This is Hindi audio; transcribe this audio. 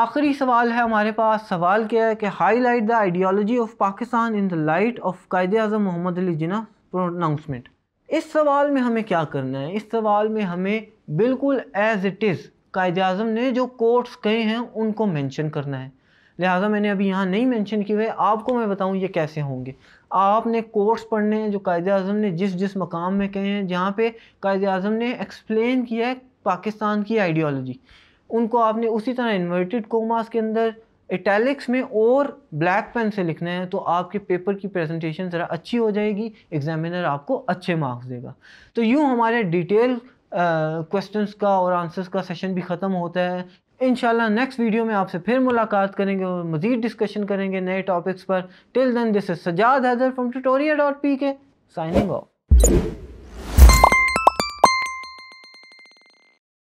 आखिरी सवाल है हमारे पास सवाल क्या है कि highlight the ideology of Pakistan in the light of Quaid Azam Mohammad Ali Jinnah pronouncement इस सवाल में हमें क्या करना है इस सवाल में हमें बिल्कुल एज़ इट इज़ कायद अजम ने जो कोर्ट्स कहे हैं उनको मेंशन करना है लिहाजा मैंने अभी यहाँ नहीं मेंशन किए हुए आपको मैं बताऊँ ये कैसे होंगे आपने कोर्स पढ़ने हैं जो कायद अजम ने जिस जिस मकाम में कहे हैं जहाँ पे कायद अजम ने एक्सप्लेन किया है पाकिस्तान की आइडियोलॉजी उनको आपने उसी तरह इन्वर्टेड कोमास के अंदर इटैलिक्स में और ब्लैक पेन से लिखना है तो आपके पेपर की प्रेजेंटेशन ज़रा अच्छी हो जाएगी एग्जामिनर आपको अच्छे मार्क्स देगा तो यूँ हमारे डिटेल क्वेश्चंस का और आंसर्स का सेशन भी ख़त्म होता है इन नेक्स्ट वीडियो में आपसे फिर मुलाकात करेंगे और मज़ीद डिस्कशन करेंगे नए टॉपिक्स पर till then this is Sajjad Haider from Tutoria dot P K signing of